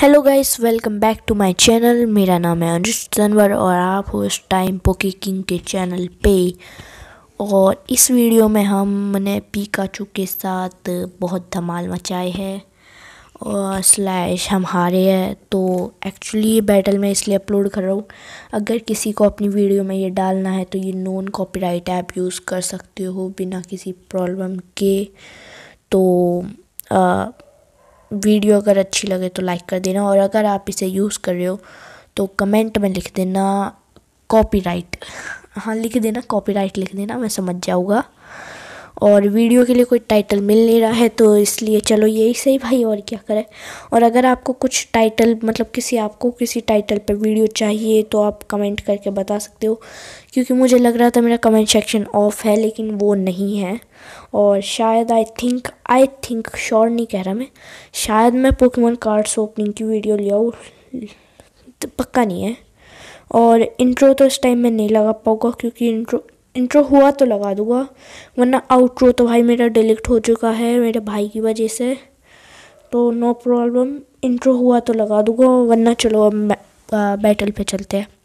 hello guys welcome back to my channel मेरा नाम है अनुज तनवर और आप हो इस टाइम पोकी किंग के चैनल पे और इस वीडियो में हम मैंने पीकाचू के साथ बहुत धमाल मचाए है और स्लैश हम हारे हैं तो एक्चुअली ये बैटल मैं इसलिए अपलोड कर रहा हूँ अगर किसी को अपनी वीडियो में ये डालना है तो ये नॉन कॉपीराइट ऐप यूज़ कर सकते हो बिना किसी प्रॉब्लम के तो आ, वीडियो अगर अच्छी लगे तो लाइक कर देना और अगर आप इसे यूज़ कर रहे हो तो कमेंट में लिख देना कॉपीराइट हाँ लिख देना कॉपीराइट लिख देना मैं समझ जाऊँगा और वीडियो के लिए कोई टाइटल मिल नहीं रहा है तो इसलिए चलो यही सही भाई और क्या करें और अगर आपको कुछ टाइटल मतलब किसी आपको किसी टाइटल पर वीडियो चाहिए तो आप कमेंट करके बता सकते हो क्योंकि मुझे लग रहा था मेरा कमेंट सेक्शन ऑफ है लेकिन वो नहीं है और शायद I think I think sure नहीं कह रहा मैं शायद मैं पोकेमोन कार्ड्स ओपनिंग की वीडियो ले आऊँ तो पक्का नहीं है और इंट्रो तो इस टाइम में नहीं लगा पाऊंगा क्योंकि इंट्रो इंट्रो हुआ तो लगा दूंगा वरना आउट्रो तो भाई मेरा डिलीट हो चुका है मेरे भाई की वजह से तो नो प्रॉब्लम इंट्रो हुआ तो लगा दूंगा वरना चलो अब बैटल पे चलते हैं